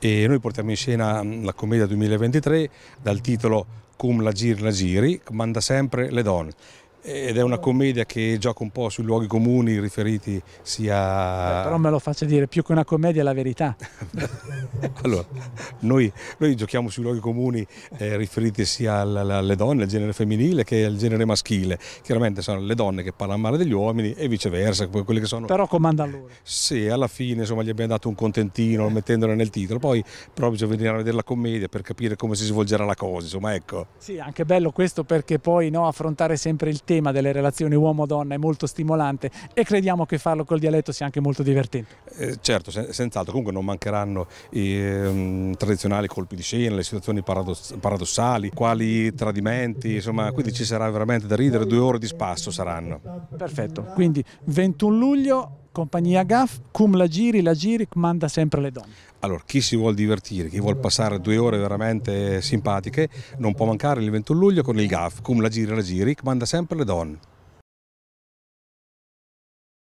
e noi portiamo in scena mm, la commedia 2023 dal titolo Cum la giri la giri, comanda sempre le donne ed è una commedia che gioca un po' sui luoghi comuni riferiti sia... Beh, però me lo faccio dire, più che una commedia è la verità. allora, noi, noi, giochiamo sui luoghi comuni eh, riferiti sia alle donne, al genere femminile che al genere maschile. Chiaramente sono le donne che parlano male degli uomini e viceversa. Quelle che sono... Però comanda loro. Sì, alla fine insomma, gli abbiamo dato un contentino eh. mettendola nel titolo, poi però bisogna venire a vedere la commedia per capire come si svolgerà la cosa. Insomma, ecco. Sì, anche bello questo perché poi no, affrontare sempre il tema delle relazioni uomo-donna è molto stimolante e crediamo che farlo col dialetto sia anche molto divertente. Eh, certo, sen senz'altro, comunque non mancheranno i eh, tradizionali colpi di scena, le situazioni paradoss paradossali, quali tradimenti, insomma, quindi ci sarà veramente da ridere, due ore di spasso saranno. Perfetto, quindi 21 luglio compagnia GAF, cum la giri, la giri, manda sempre le donne. Allora, chi si vuole divertire, chi vuole passare due ore veramente simpatiche, non può mancare il 21 luglio con il GAF, cum la giri, la giri, manda sempre le donne.